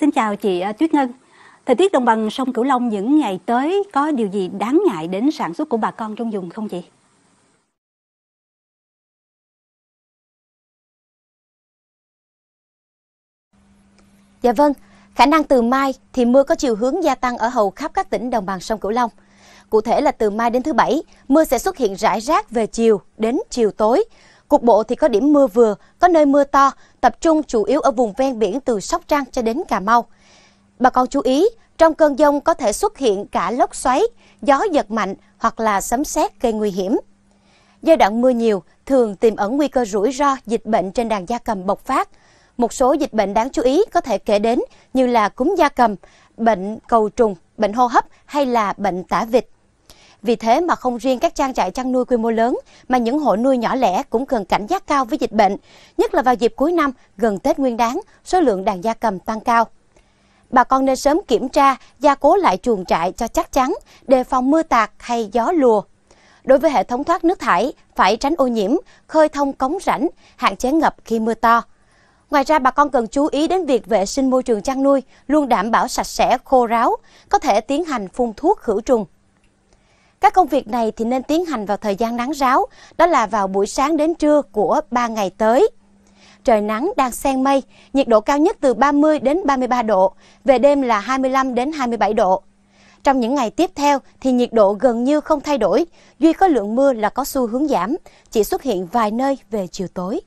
Xin chào chị à, Tuyết Ngân. Thời tiết đồng bằng sông Cửu Long những ngày tới có điều gì đáng ngại đến sản xuất của bà con trong vùng không chị? Dạ vâng, khả năng từ mai thì mưa có chiều hướng gia tăng ở hầu khắp các tỉnh đồng bằng sông Cửu Long. Cụ thể là từ mai đến thứ Bảy, mưa sẽ xuất hiện rải rác về chiều đến chiều tối, Cục bộ thì có điểm mưa vừa, có nơi mưa to, tập trung chủ yếu ở vùng ven biển từ Sóc Trăng cho đến Cà Mau. Bà con chú ý, trong cơn dông có thể xuất hiện cả lốc xoáy, gió giật mạnh hoặc là sấm sét gây nguy hiểm. Giai đoạn mưa nhiều thường tiềm ẩn nguy cơ rủi ro dịch bệnh trên đàn gia cầm bộc phát. Một số dịch bệnh đáng chú ý có thể kể đến như là cúm gia cầm, bệnh cầu trùng, bệnh hô hấp hay là bệnh tả vịt. Vì thế mà không riêng các trang trại chăn nuôi quy mô lớn, mà những hộ nuôi nhỏ lẻ cũng cần cảnh giác cao với dịch bệnh, nhất là vào dịp cuối năm, gần Tết Nguyên đáng, số lượng đàn gia cầm tăng cao. Bà con nên sớm kiểm tra, gia cố lại chuồng trại cho chắc chắn, đề phòng mưa tạt hay gió lùa. Đối với hệ thống thoát nước thải, phải tránh ô nhiễm, khơi thông cống rãnh, hạn chế ngập khi mưa to. Ngoài ra, bà con cần chú ý đến việc vệ sinh môi trường chăn nuôi, luôn đảm bảo sạch sẽ, khô ráo, có thể tiến hành phun thuốc khử trùng. Các công việc này thì nên tiến hành vào thời gian nắng ráo, đó là vào buổi sáng đến trưa của 3 ngày tới. Trời nắng đang xen mây, nhiệt độ cao nhất từ 30 đến 33 độ, về đêm là 25 đến 27 độ. Trong những ngày tiếp theo thì nhiệt độ gần như không thay đổi, duy có lượng mưa là có xu hướng giảm, chỉ xuất hiện vài nơi về chiều tối.